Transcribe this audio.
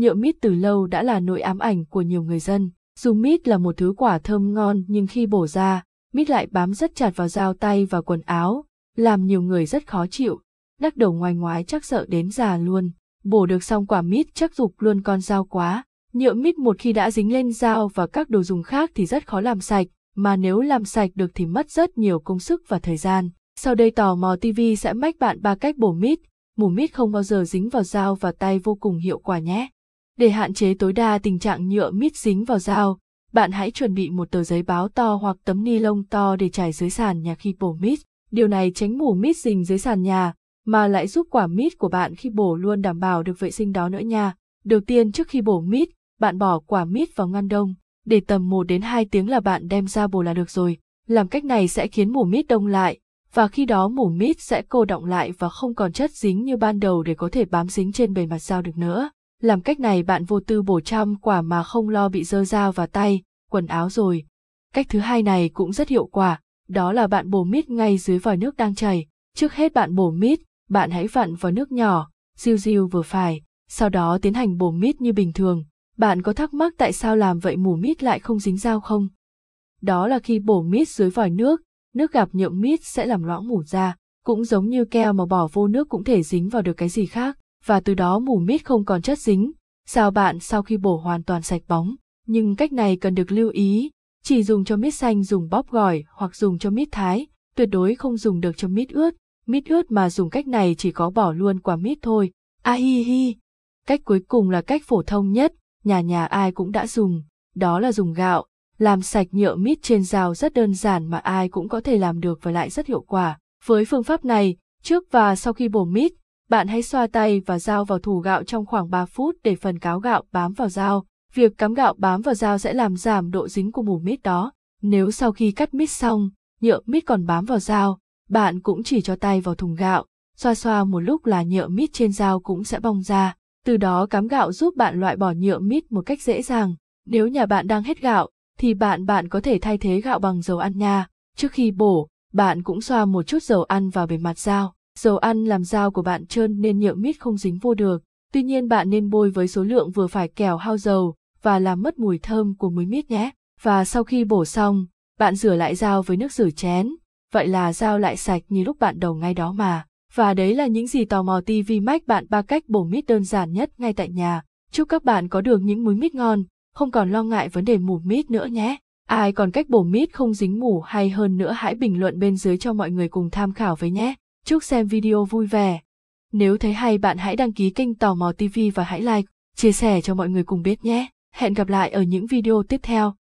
nhựa mít từ lâu đã là nỗi ám ảnh của nhiều người dân. Dù mít là một thứ quả thơm ngon nhưng khi bổ ra, mít lại bám rất chặt vào dao tay và quần áo, làm nhiều người rất khó chịu. Đắc đầu ngoài ngoái chắc sợ đến già luôn, bổ được xong quả mít chắc dục luôn con dao quá. Nhựa mít một khi đã dính lên dao và các đồ dùng khác thì rất khó làm sạch, mà nếu làm sạch được thì mất rất nhiều công sức và thời gian. Sau đây tò mò TV sẽ mách bạn ba cách bổ mít, mù mít không bao giờ dính vào dao và tay vô cùng hiệu quả nhé. Để hạn chế tối đa tình trạng nhựa mít dính vào dao, bạn hãy chuẩn bị một tờ giấy báo to hoặc tấm ni lông to để trải dưới sàn nhà khi bổ mít. Điều này tránh mủ mít dính dưới sàn nhà, mà lại giúp quả mít của bạn khi bổ luôn đảm bảo được vệ sinh đó nữa nha. Đầu tiên trước khi bổ mít, bạn bỏ quả mít vào ngăn đông, để tầm 1 đến 2 tiếng là bạn đem ra bổ là được rồi. Làm cách này sẽ khiến mủ mít đông lại, và khi đó mủ mít sẽ cô động lại và không còn chất dính như ban đầu để có thể bám dính trên bề mặt dao được nữa làm cách này bạn vô tư bổ trăm quả mà không lo bị dơ dao vào tay, quần áo rồi. Cách thứ hai này cũng rất hiệu quả, đó là bạn bổ mít ngay dưới vòi nước đang chảy. Trước hết bạn bổ mít, bạn hãy vặn vào nước nhỏ, diu diu vừa phải, sau đó tiến hành bổ mít như bình thường. Bạn có thắc mắc tại sao làm vậy mù mít lại không dính dao không? Đó là khi bổ mít dưới vòi nước, nước gặp nhượng mít sẽ làm loãng mủ ra, cũng giống như keo mà bỏ vô nước cũng thể dính vào được cái gì khác và từ đó mù mít không còn chất dính. Sao bạn sau khi bổ hoàn toàn sạch bóng, nhưng cách này cần được lưu ý, chỉ dùng cho mít xanh dùng bóp gỏi hoặc dùng cho mít thái, tuyệt đối không dùng được cho mít ướt, mít ướt mà dùng cách này chỉ có bỏ luôn quả mít thôi, a hi hi. Cách cuối cùng là cách phổ thông nhất, nhà nhà ai cũng đã dùng, đó là dùng gạo, làm sạch nhựa mít trên rào rất đơn giản mà ai cũng có thể làm được và lại rất hiệu quả. Với phương pháp này, trước và sau khi bổ mít, bạn hãy xoa tay và dao vào thủ gạo trong khoảng 3 phút để phần cáo gạo bám vào dao. Việc cắm gạo bám vào dao sẽ làm giảm độ dính của mủ mít đó. Nếu sau khi cắt mít xong, nhựa mít còn bám vào dao, bạn cũng chỉ cho tay vào thùng gạo, xoa xoa một lúc là nhựa mít trên dao cũng sẽ bong ra. Từ đó cắm gạo giúp bạn loại bỏ nhựa mít một cách dễ dàng. Nếu nhà bạn đang hết gạo, thì bạn bạn có thể thay thế gạo bằng dầu ăn nha. Trước khi bổ, bạn cũng xoa một chút dầu ăn vào bề mặt dao. Dầu ăn làm dao của bạn trơn nên nhựa mít không dính vô được, tuy nhiên bạn nên bôi với số lượng vừa phải kẻo hao dầu và làm mất mùi thơm của muối mít nhé. Và sau khi bổ xong, bạn rửa lại dao với nước rửa chén, vậy là dao lại sạch như lúc bạn đầu ngay đó mà. Và đấy là những gì tò mò TV Max bạn ba cách bổ mít đơn giản nhất ngay tại nhà. Chúc các bạn có được những muối mít ngon, không còn lo ngại vấn đề mù mít nữa nhé. Ai còn cách bổ mít không dính mủ hay hơn nữa hãy bình luận bên dưới cho mọi người cùng tham khảo với nhé. Chúc xem video vui vẻ. Nếu thấy hay bạn hãy đăng ký kênh Tò Mò TV và hãy like, chia sẻ cho mọi người cùng biết nhé. Hẹn gặp lại ở những video tiếp theo.